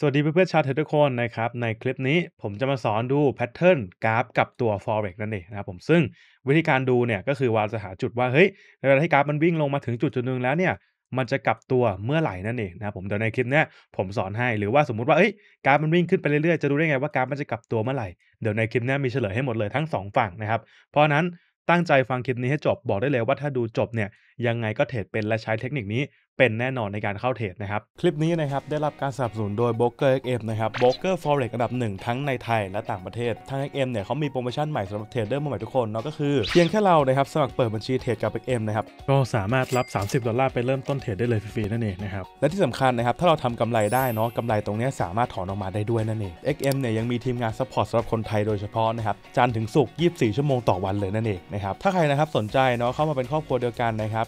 สวัสดีเพื่อนๆ ชาวเทรดทุกคนนะครับในคลิปนี้ผมจะมาสอนดูแพทเทิร์นกราฟกับตัว forex นั่นเองนะครับผมซึ่งวิธีการดูเนี่ยก็คือว่าจะหาจุดว่า เฮ้ยเวลาที่กราฟมันวิ่งลงมาถึงจุดจุดหนึ่งแล้วเนี่ยมันจะกลับตัวเมื่อไหร่นั่นเองนะครับผมเดี๋ยวในคลิปนี้ผมสอนให้หรือว่าสมมุติว่าเฮ้ยกราฟมันวิ่งขึ้นไปเรื่อยๆ จะรู้ได้ไงว่ากราฟมันจะกลับตัวเมื่อไหร่เดี๋ยวในคลิปนี้มีเฉลยให้หมดเลยทั้ง 2 ฝั่งนะครับเพราะนั้นตั้งใจฟังคลิปนี้ให้จบบอกได้เลยว่าถ้าดูจบเนี่ยยังไงก็เทรดเป็นและใช้เทคนิคนี้เป็นแน่นอนในการเข้าเทรดนะครับ คลิปนี้นะครับได้รับการสนับสนุนโดยบกร b r อ k e เอมนะครับบก r o k e r Forex อันดับหนึ่งทั้งในไทยและต่างประเทศทางเ็ m เนี่ยเขามีโปรโมชั่นใหม่สำหรับเทรดเดอร์มใหม่ทุกคนเนาะก็คือเพียงแค่เรานะครับ สมัครเปิดบัญชีเทรดกับเอมนะครับก็สามารถรับ30ดอลลาร์ไปเริ่มต้นเทรดได้เลยฟรีๆนั่นเองนะครับและที่สำคัญนะครับ ถ้าเราทำกำไรได้เนาะกำไรตรงนี้สามารถถอนออกมาได้ด้วยนั่นเองเ็กเนี่ยยังมีทีมงานซัพพอร์ตสำหรับคนไทยโดยเฉพาะนะครับจันถึงศุกร์24 ชั่วโมงต่อวันเลยนั่นเองนะครับถ้าใครนะครับสนใจเนาะเข้ามาเป็นครอบครัวเดียวกันนะครับ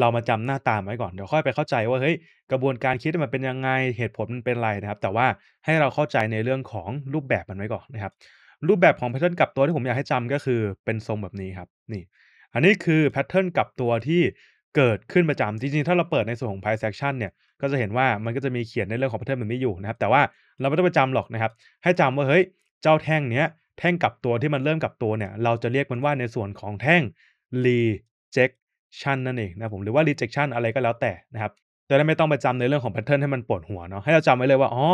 เรามาจำหน้าตามไว้ก่อนเดี๋ยวค่อยไปเข้าใจว่าเฮ้ยกระบวนการคิดมันเป็นยังไงเหตุผลมันเป็นอะไรนะครับ แต่ว่าให้เราเข้าใจในเรื่องของรูปแบบมันไว้ก่อนนะครับรูปแบบของแพทเทิร์นกลับตัวที่ผมอยากให้จำก็คือเป็นทรงแบบนี้ครับนี่อันนี้คือแพทเทิร์นกลับตัวที่เกิดขึ้นประจำจริงๆถ้าเราเปิดในส่วนของ p r i s e c t i o n เนี่ยก็จะเห็นว่ามันก็จะมีเขียนในเรื่องของแพทเทิร์นแบบนี้อยู่นะครับแต่ว่าเราไม่ต้องไปจำหรอกนะครับให้จำว่าเฮ้ยเจ้าแท่งเนี้ยแท่งกลับตัวที่มันเริ่มกลับตัวเนี่ยเราจะเรียกมันว่าในส่วนของแท่ง r e j e c t r e j นั่นเองนะผมหรือว่า rejection อะไรก็แล้วแต่นะครับจะได้ไม่ต้องไปจำในเรื่องของ pattern ให้มันปวดหัวเนาะให้เราจำไว้เลยว่าอ๋อ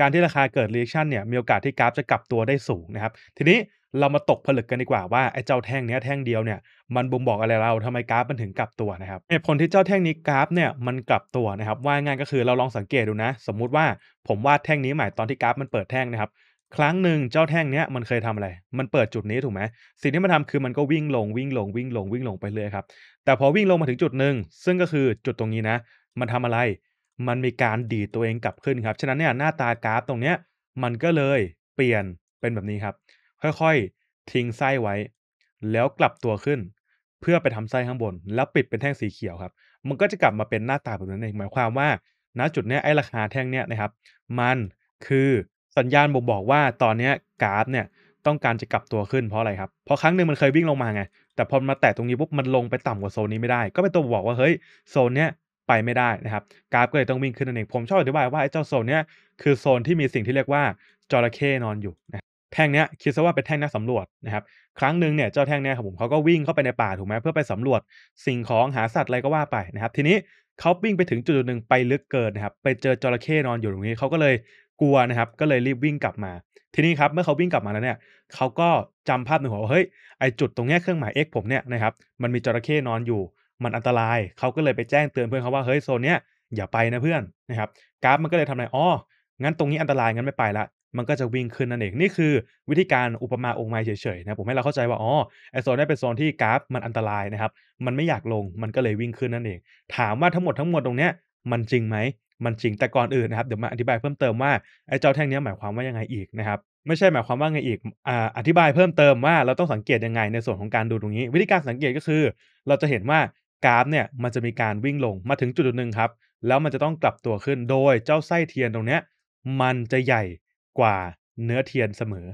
การที่ราคาเกิด rejection เนี่ยมีโอกาสที่กราฟจะกลับตัวได้สูงนะครับทีนี้เรามาตกผลึกกันดีกว่าว่าไอ้เจ้าแท่งเนี้ยแท่งเดียวเนี่ยมันบ่งบอกอะไรเราทำไมกราฟมันถึงกลับตัวนะครับเหตุผลที่เจ้าแท่งนี้กราฟเนี่ยมันกลับตัวนะครับว่าง่ายก็คือเราลองสังเกตดูนะ สมมุติว่าผมวาดแท่งนี้ใหม่ตอนที่กราฟมันเปิดแท่งนะครับครั้งหนึ่งเจ้าแท่งเนี้ยมันเคยทำอะไร มันเปิดจุดนี้ถูกไหม สิ่งที่มันทำคือมันก็วิ่งลงวิ่งลงวิ่งลงวิ่งลงไปเรื่อยครับ แต่พอวิ่งลงมาถึงจุดหนึ่งซึ่งก็คือจุดตรงนี้นะ มันทำอะไร มันมีการดีดตัวเองกลับขึ้นครับ ฉะนั้นเนี่ยหน้าตากราฟตรงเนี้ยมันก็เลยเปลี่ยนเป็นแบบนี้ครับ ค่อยๆทิ้งไส้ไว้ แล้วกลับตัวขึ้น เพื่อไปทำไส้ข้างบน แล้วปิดเป็นแท่งสีเขียวครับ มันก็จะกลับมาเป็นหน้าตาแบบนั้นเองหมายความว่า ณจุดเนี้ยไอ้ราคาแท่งเนี้ยนะครับ มันคือสัญญาณบ่งบอกว่าตอนนี้กราฟเนี่ยต้องการจะกลับตัวขึ้นเพราะอะไรครับ เพราะครั้งหนึ่งมันเคยวิ่งลงมาไง แต่พอมาแตะตรงนี้ปุ๊บมันลงไปต่ำกว่าโซนนี้ไม่ได้ ก็เป็นตัวบอกว่าเฮ้ย โซนเนี้ยไปไม่ได้นะครับกราฟก็เลยต้องวิ่งขึ้นนั่นเองผมชอบอธิบายว่าไอ้เจ้าโซนเนี้ยคือโซนที่มีสิ่งที่เรียกว่าจระเข้นอนอยู่นะแท่งเนี้ยคิดซะว่าเป็นแท่งนักสำรวจนะครับครั้งหนึ่งเนี่ยเจ้าแท่งเนี้ยครับผมเขาก็วิ่งเข้าไปในป่าถูกไหมเพื่อไปสำรวจ สิ่งของหาสัตว์อะไรก็ว่าไปนะครับทีนี้เขาวิ่งไปถึงจุดหนึ่งไปลึกเกินนะครับไปเจอจระเข้นอนอยู่ตรงนี้เขาก็เลยกลัวนะครับก็เลยรีบวิ่งกลับมา ทีนี้ครับเมื่อเขาวิ่งกลับมาแล้วเนี่ยเขาก็จำภาพในหัวว่าเฮ้ยไอจุดตรงเนี้ยเครื่องหมาย x ผมเนี่ยนะครับมันมีจระเข้นอนอยู่ มันอันตรายเขาก็เลยไปแจ้งเตือนเพื่อนเขาว่าเฮ้ยโซนเนี้ยอย่าไปนะเพื่อนนะครับกราฟมันก็เลยทำอะไรอ๋องั้นตรงนี้อันตรายงั้นไม่ไปละมันก็จะวิ่งขึ้นนั่นเองนี่คือวิธีการอุปมาองค์ไม้เฉยๆนะผมให้เราเข้าใจว่าอ๋อไอโซนนี้เป็นโซนที่กราฟมันอันตรายนะครับมันไม่อยากลงมันก็เลยวิ่งขึ้นนั่นเอง ถามว่าทั้งหมดทั้งมวลตรงเนี้ยมันจริงไหมมันจริงแต่ก่อนอื่นนะครับเดี๋ยวมาอธิบายเพิ่มเติมว่าไอ้เจ้าแท่งนี้หมายความว่ายังไงอีกนะครับ ไม่ใช่หมายความว่าไงอีกออธิบายเพิ่มเติมว่าเราต้องสังเกตยังไงในส่วนของการดูตรงนี้ วิธีการสังเกตก็คือ เราจะเห็นว่ากราฟเนี่ยมันจะมีการวิ่งลงมาถึงจุดหนึ่งครับแล้วมันจะต้องกลับตัวขึ้นโดยเจ้าไส้เทียนตรงเนี้ยมันจะใหญ่กว่าเนื้อเทียนเสมอ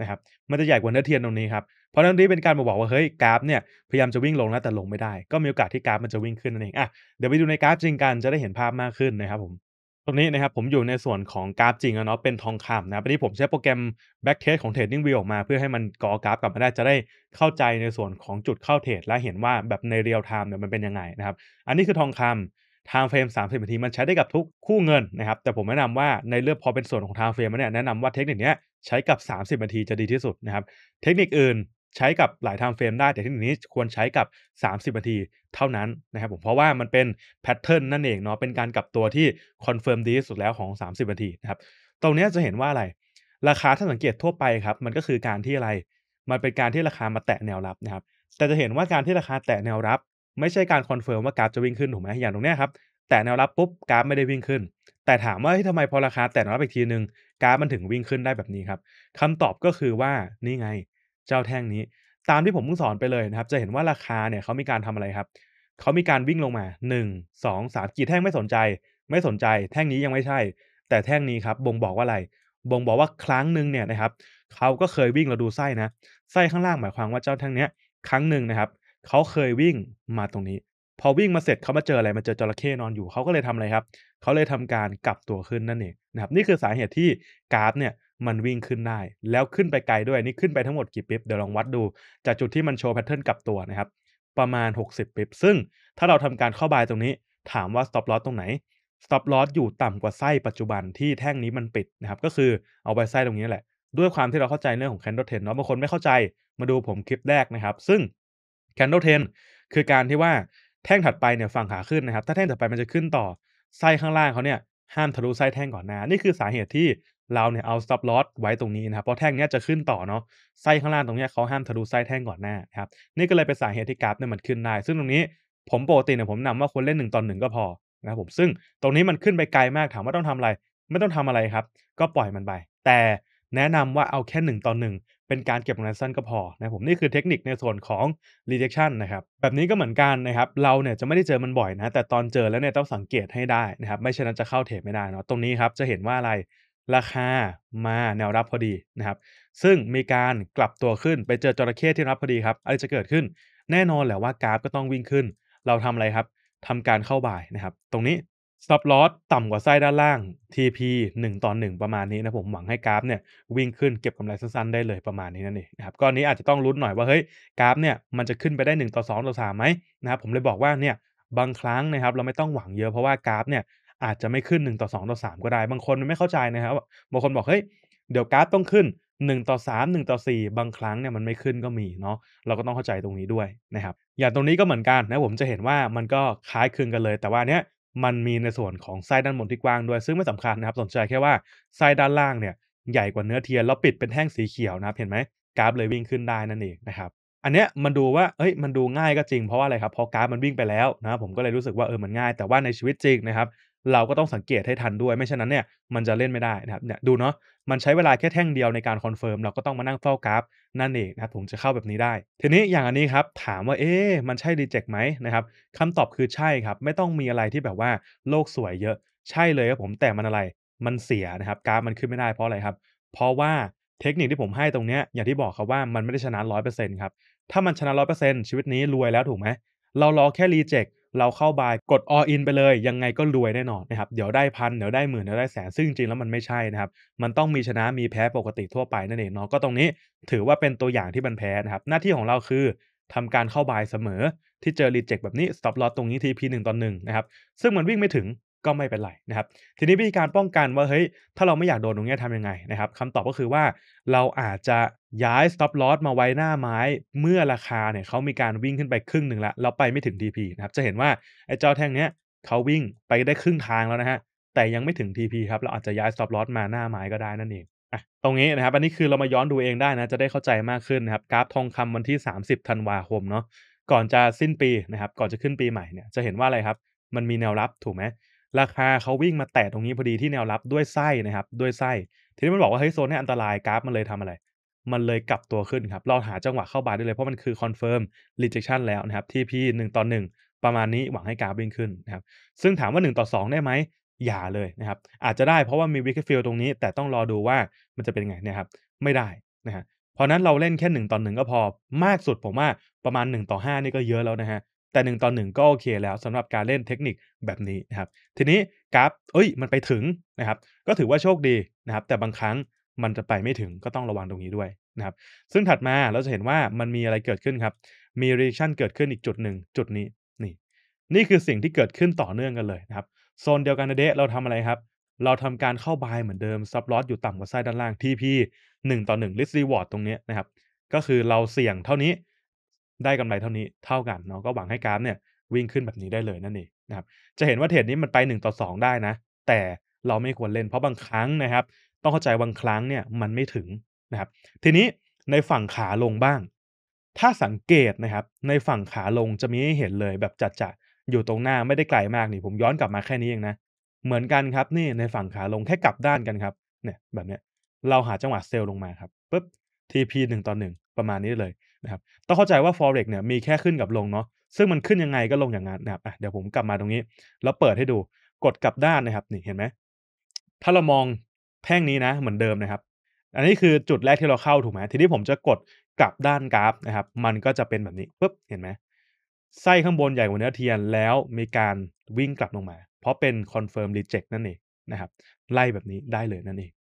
นะครับ มันจะใหญ่กว่าเนื้อเทียนตรงนี้ครับพราะนั้นนี่เป็นการบอกว่าเฮ้ยกราฟเนี่ยพยายามจะวิ่งลงแล้วแต่ลงไม่ได้ก็มีโอกาสที่กราฟมันจะวิ่งขึ้นนั่นเองอ่ะเดี๋ยวไปดูในกราฟจริงกันจะได้เห็นภาพมากขึ้นนะครับผม ตรงนี้นะครับผมอยู่ในส่วนของกราฟจริงนะเนาะเป็นทองคำนะวันนี้ผมใช้โปรแกรม backtest ของ trading view ออกมา เพื่อให้มันก่อกราฟกลับมาได้จะได้เข้าใจในส่วนของจุดเข้าเทรดและเห็นว่าแบบในเรียลไทม์เนี่ยมันเป็นยังไงนะครับอันนี้คือทองคำ time frame 30 นาทีมันใช้ได้กับทุกคู่เงินนะครับแต่ผมแนะนำว่าในเรื่องพอเป็นส่วนของ time frame เนี่ยแนะนำว่าเทคนิคนี้ใช้กับ 30นาทีจะดีที่สุดนะครับเทคนิคอื่นใช้กับหลายไทม์เฟรมได้แต่ที่นี้ ควรใช้กับ 30นาทีเท่านั้นนะครับผมเพราะว่ามันเป็นแพทเทิร์นนั่นเองเนาะเป็นการกลับตัวที่คอนเฟิร์มดีสุดแล้วของ 30นาทีนะครับตรงนี้จะเห็นว่าอะไร ราคาถ้าสังเกตทั่วไปครับมันก็คือการที่อะไร มันเป็นการที่ราคามาแตะแนวรับนะครับ แต่จะเห็นว่าการที่ราคา แตะแนวรับ ไม่ใช่การคอนเฟิร์มว่ากราฟจะวิ่งขึ้นถูกไหมอย่างตรงนี้ครับแตะแนวรับปุ๊บกราฟไม่ได้วิ่งขึ้น แต่ถามว่าทำไมพอราคาแตะแนวรับอีกทีหนึ่งกราฟมันถึงวิ่งขึ้นได้แบบนี้ครับคาตอบก็คือว่านี่ไงเจ้าแท่งนี้ ตามที่ผมเพิ่งสอนไปเลยนะครับ จะเห็นว่าราคาเนี่ยเขามีการทำอะไรครับ เขามีการวิ่งลงมา 1 2 3กี่แท่งไม่สนใจ ไม่สนใจ แท่งนี้ยังไม่ใช่ แต่แท่งนี้ครับบ่งบอกว่าอะไร บ่งบอกว่าครั้งหนึ่งเนี่ยนะครับเขาก็เคยวิ่งเราดูไส้นะไส้ข้างล่างหมายความว่าเจ้าแท่งเนี้ยครั้งหนึ่งนะครับเขาเคยวิ่งมาตรงนี้ พอวิ่งมาเสร็จเขามาเจออะไรมาเจอจระเข้นอนอยู่เขาก็เลยทำอะไรครับเขาเลยทำการกลับตัวขึ้นนั่นเองนะครับ นี่คือสาเหตุที่กราฟเนี่ยมันวิ่งขึ้นได้ แล้วขึ้นไปไกลด้วยนี่ขึ้นไปทั้งหมดกี่ปิ๊บเดี๋ยวลองวัดดู จากจุดที่มันโชว์แพทเทิร์นกลับตัวนะครับ ประมาณ 60ปิ๊บซึ่งถ้าเราทำการเข้าบายตรงนี้ ถามว่า stop loss ตรงไหน stop loss อยู่ต่ำกว่าไส้ปัจจุบันที่แท่งนี้มันปิดนะครับ ก็คือเอาไปไส้ตรงนี้แหละ ด้วยความที่เราเข้าใจเรื่องของ candle t น e n เนาะบางคนไม่เข้าใจมาดูผมคลิปแรกนะครับซึ่ง candle t น e n คือการที่ว่าแท่งถัดไปเนี่ยฝั่งขาขึ้นนะครับ ถ้าแท่งถัดไปมันจะขึ้นต่อไส้ข้างล่างเขาเนี่ยห้ามทะลุไส้แท่งก่อนนะนี่คือสาเหตุที่เราเนี่ยเอา stop loss ไว้ตรงนี้นะครับ เพราะแท่งนี้จะขึ้นต่อเนาะไส้ข้างล่างตรงนี้เขาห้ามทะลุไส้แท่งก่อนหน้าครับนี่ก็เลยเป็นสาเหตุที่กราฟเนี่ยมันขึ้นได้ ซึ่งตรงนี้ผมโปรตีเนี่ยผมนำว่าควรเล่น1ต่อหนึ่งก็พอนะครับผมซึ่งตรงนี้มันขึ้นไปไกลมากถามว่าต้องทำอะไร ไม่ต้องทำอะไรครับ ก็ปล่อยมันไปแต่แนะนำว่าเอาแค่1ต่อหนึ่งเป็นการเก็บกำไรสั้นก็พอนะผมนี่คือเทคนิคในส่วนของ rejection นะครับแบบนี้ก็เหมือนกันนะครับ เราเนี่ยจะไม่ได้เจอมันบ่อยนะแต่ตอนเจอแล้วเนี่ยต้องสังเกตให้ได้นะครับ ไม่เช่นนั้นจะเข้าเทรดไม่ได้เนาะตรงนี้ครับจะเห็นว่าอะไรราคามาแนวรับพอดีนะครับ ซึ่งมีการกลับตัวขึ้นไปเจอจระเข้ที่รับพอดีครับอะไรจะเกิดขึ้นแน่นอนแหละว่ากราฟก็ต้องวิ่งขึ้นเราทำอะไรครับ ทำการเข้าบ่ายนะครับตรงนี้ stop loss ต่ำกว่าไส้ด้านล่าง TP 1ต่อ1ประมาณนี้นะผมหวังให้กราฟเนี่ยวิ่งขึ้นเก็บกำไรสั้นๆได้เลยประมาณนี้นั่นเองนะครับก้อนนี้อาจจะต้องลุ้นหน่อยว่าเฮ้ยกราฟเนี่ยมันจะขึ้นไปได้1ต่อ2ต่อ3ไหมนะครับผมเลยบอกว่าเนี่ยบางครั้งนะครับเราไม่ต้องหวังเยอะเพราะว่ากราฟเนี่ยอาจจะไม่ขึ้น1ต่อ2ต่อ3 ก็ได้ บางคนมันไม่เข้าใจนะครับ บางคนบอกเฮ้ยเดี๋ยวกราฟต้องขึ้น 1ต่อ3 1ต่อ4 บางครั้งเนี่ยมันไม่ขึ้นก็มีเนาะเราก็ต้องเข้าใจตรงนี้ด้วยนะครับ อย่างตรงนี้ก็เหมือนกันนะผมจะเห็นว่ามันก็คล้ายคลึงกันเลย แต่ว่าเนี้ยมันมีในส่วนของไส้ด้านบนที่กว้างด้วย ซึ่งไม่สำคัญนะครับสนใจแค่ว่าไส้ด้านล่างเนี่ยใหญ่กว่าเนื้อเทียนแล้วปิดเป็นแท่งสีเขียวนะครับเห็นไหมกราฟเลยวิ่งขึ้นได้นั่นเองนะครับอันเนี้ยมันดูว่าเอ้ยมันดูง่ายก็จริงเพราะว่าอะไรครับเพราะกราฟมันวิ่งไปแล้วนะผมก็เลยรู้สึกว่าเออมันง่ายแต่ว่าในชีวิตจริงนะครับเราก็ต้องสังเกตให้ทันด้วยไม่เช่นนั้นเนี่ยมันจะเล่นไม่ได้นะครับเนี่ยดูเนาะมันใช้เวลาแค่แท่งเดียวในการคอนเฟิร์มเราก็ต้องมานั่งเฝ้ากราฟนั่นเองนะครับผมจะเข้าแบบนี้ได้ ทีนี้อย่างอันนี้ครับถามว่าเอ๊มันใช่รีเจ็คไหมนะครับคำตอบคือใช่ครับ ไม่ต้องมีอะไรที่แบบว่า โลกสวยเยอะใช่เลยครับผมแต่มันอะไรมันเสียนะครับกราฟมันขึ้นไม่ได้เพราะอะไรครับเพราะว่าเทคนิคที่ผมให้ตรงเนี้ยอย่างที่บอกครับว่ามันไม่ได้ชนะร้อยเปอร์เซ็นต์ครับถ้ามันชนะร้อยเปอร์เซ็นต์ชีวิตนี้รวยแล้วถูกไหมเรารอแค่รีเจ็คเราเข้าบายกดอออินไปเลย ยังไงก็รวยแน่นอนนะครับเดี๋ยวได้พันเดี๋ยวได้หมื่นเดี๋ยวได้แสน ซึ่งจริงแล้วมันไม่ใช่นะครับ มันต้องมีชนะมีแพ้ปกติทั่วไปนั่นเองเนาะก็ตรงนี้ถือว่าเป็นตัวอย่างที่มันแพ้นะครับ หน้าที่ของเราคือ ทำการเข้าบายเสมอที่เจอรีเจ็คแบบนี้สต็อปลอตตรงนี้ทีพีหนึ่งตอนหนึ่งนะครับซึ่งมันวิ่งไม่ถึงก็ไม่เป็นไรนะครับทีนี้วิธีการป้องกันว่าเฮ้ยถ้าเราไม่อยากโดนตรงนี้ทำยังไงนะครับคำตอบก็คือว่าเราอาจจะย้าย stop loss มาไว้หน้าไม้เมื่อราคาเนี่ยเขามีการวิ่งขึ้นไปครึ่งหนึ่งแล้วเราไปไม่ถึง TP นะครับจะเห็นว่าไอ้เจ้าแท่งเนี้ยเขาวิ่งไปได้ครึ่งทางแล้วนะฮะแต่ยังไม่ถึง TP ครับเราอาจจะย้าย stop loss มาหน้าไม้ก็ได้นั่นเองอ่ะตรงนี้นะครับอันนี้คือเรามาย้อนดูเองได้นะจะได้เข้าใจมากขึ้นนะครับกราฟทองคำวันที่ 30ธันวาคมเนาะก่อนจะสิ้นปีนะครับก่อนจะขึ้นปีใหม่เนี่ยจะเห็นว่าอะไรครับมันมีแนวรับถูกไหมราคาเขาวิ่งมาแตะตรงนี้พอดีที่แนวรับด้วยไส้นะครับ ด้วยไส้ ทีนี้มันบอกว่าเฮ้ยโซนนี้อันตรายกราฟมันเลยทำอะไร มันเลยกลับตัวขึ้นครับเราหาจังหวะเข้าบายได้เลยเพราะมันคือคอนเฟิร์มรีเจคชันแล้วนะครับ ทีพี่ 1 ต่อ 1 ประมาณนี้หวังให้กราฟวิ่งขึ้นนะครับ ซึ่งถามว่า 1 ต่อ 2 ได้ไหม อย่าเลยนะครับอาจจะได้เพราะว่ามีวิกเกอร์ฟิลตรงนี้ แต่ต้องรอดูว่ามันจะเป็นไงนะครับ ไม่ได้นะฮะเพราะนั้นเราเล่นแค่1ต่อ1ก็พอมากสุดผมว่าประมาณ1ต่อ5นี่ก็เยอะแล้วนะฮะแต่1ต่อ1ก็โอเคแล้วสำหรับการเล่นเทคนิคแบบนี้นะครับทีนี้กราฟเอ้ยมันไปถึงนะครับ ก็ถือว่าโชคดีนะครับแต่บางครั้งมันจะไปไม่ถึงก็ต้องระวังตรงนี้ด้วยนะครับ ซึ่งถัดมาเราจะเห็นว่ามันมีอะไรเกิดขึ้นครับ มีเรี c t i o นเกิดขึ้นอีกจุดหนึ่งจุดนี้นี่นี่คือสิ่งที่เกิดขึ้นต่อเนื่องกันเลยนะครับ โซนเดียวกันเดะเราทำอะไรครับเราทำการเข้าบายเหมือนเดิมซับลอสอยู่ต่ำกว่าไส้ด้านล่าง TP 1ต่อ1 list reward ตรงนี้นะครับก็คือเราเสี่ยงเท่านี้ได้กำไรเท่านี้เท่ากันเนาะก็หวังให้กราฟเนี่ย วิ่งขึ้นแบบนี้ได้เลยนั่นเองนะครับ จะเห็นว่าเทรดนี้มันไป1ต่อ2 ได้นะ แต่เราไม่ควรเล่น เพราะบางครั้งนะครับ ต้องเข้าใจบางครั้งเนี่ยมันไม่ถึงนะครับ ทีนี้ในฝั่งขาลงบ้าง ถ้าสังเกตนะครับในฝั่งขาลงจะมีให้เห็นเลยแบบจัดจะอยู่ตรงหน้าไม่ได้ไกลมากนี่ ผมย้อนกลับมาแค่นี้เองนะเหมือนกันครับนี่ในฝั่งขาลงแค่กลับด้านกันครับ เนี่ยแบบเนี้ยเราหาจังหวะเซลล์ลงมาครับปุ๊บ TP 1ต่อ1ประมาณนี้เลยนะครับต้องเข้าใจว่า forex เนี่ยมีแค่ขึ้นกับลงเนาะซึ่งมันขึ้นยังไงก็ลงอย่างนั้นนะครับเดี๋ยวผมกลับมาตรงนี้ แล้วเปิดให้ดูกดกลับด้านนะครับนี่เห็นไหมถ้าเรามองแท่งนี้นะเหมือนเดิมนะครับ อันนี้คือจุดแรกที่เราเข้าถูกไหมทีนี้ผมจะกดกลับด้านกราฟนะครับ มันก็จะเป็นแบบนี้ปุ๊บเห็นไหมไส้ข้างบนใหญ่กว่าเนื้อเทียนแล้วมีการวิ่งกลับลงมาเพราะเป็น confirm reject นั่นเองนะครับ ไล่แบบนี้ได้เลยนั่นเอง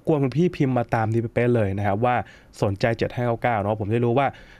บกวนคุณพี่พิมพ์มาตามดีเป๊ะเลยนะครับว่าสนใจ7 9 9เนาะผมได้รู้ว่า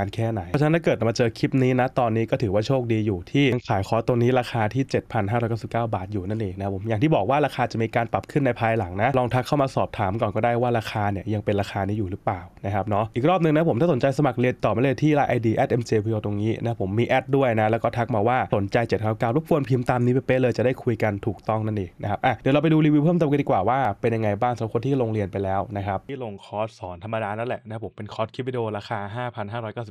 นานแค่ไหนเพราะฉะนั้นถ้าเกิดมาเจอคลิปนี้นะตอนนี้ก็ถือว่าโชคดีอยู่ที่ขายคอร์สตัวนี้ราคาที่ 7,599บาทอยู่นั่นเองนะผมอย่างที่บอกว่าราคาจะมีการปรับขึ้นในภายหลังนะ ลองทักเข้ามาสอบถามก่อนก็ได้ว่าราคาเนี่ยยังเป็นราคานี้อยู่หรือเปล่านะครับเนาะอีกรอบนึงนะผมถ้าสนใจสมัครเรียนต่อมาเลยที่ไลน์ไอดีแอดเอ็มเจพีโอตรงนี้นะผมมีแอดด้วยนะแล้วก็ทักมาว่าสนใจ799รปกวนพิมพ์ตามนี้ไปเป๊ะเลยจะได้คุยกันถูกต้องนั่นเองนะครับอ่ะเดี๋ยวเราไปดูรีวิวเพิ่มเติมกันดีกว่าว่า เป็นยังไงบ้างสำหรับคนที่ลงเรียนไปแล้วนะครับที่ลงคอร์สสอนธรรมดานั่นแหละนะผมเป็นคอร์สคลิปวิดีโอราคา5,599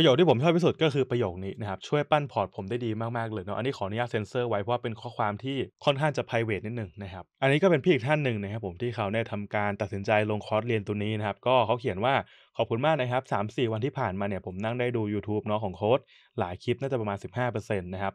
ประโยคที่ผมชอบที่สุดก็คือประโยคนี้นะครับช่วยปั้นพอร์ตผมได้ดีมากๆเลยเนาะอันนี้ขออนุญาตเซ็นเซอร์ไว้เพราะว่าเป็นข้อความที่ค่อนข้างจะ p r i v a t e นิดหนึ่งนะครับอันนี้ก็เป็นพี่อีกท่านหนึ่งนะครับ ผมที่เขาเนี่ยทำการตัดสินใจลงคอร์สเรียนตัวนี้นะครับก็เขาเขียนว่าขอบคุณมากนะครับ 3-4 วันที่ผ่านมาเนี่ยผมนั่งได้ดู YouTube เนาะของโค้ดหลายคลิป น่าจะประมาณ15%นะครับ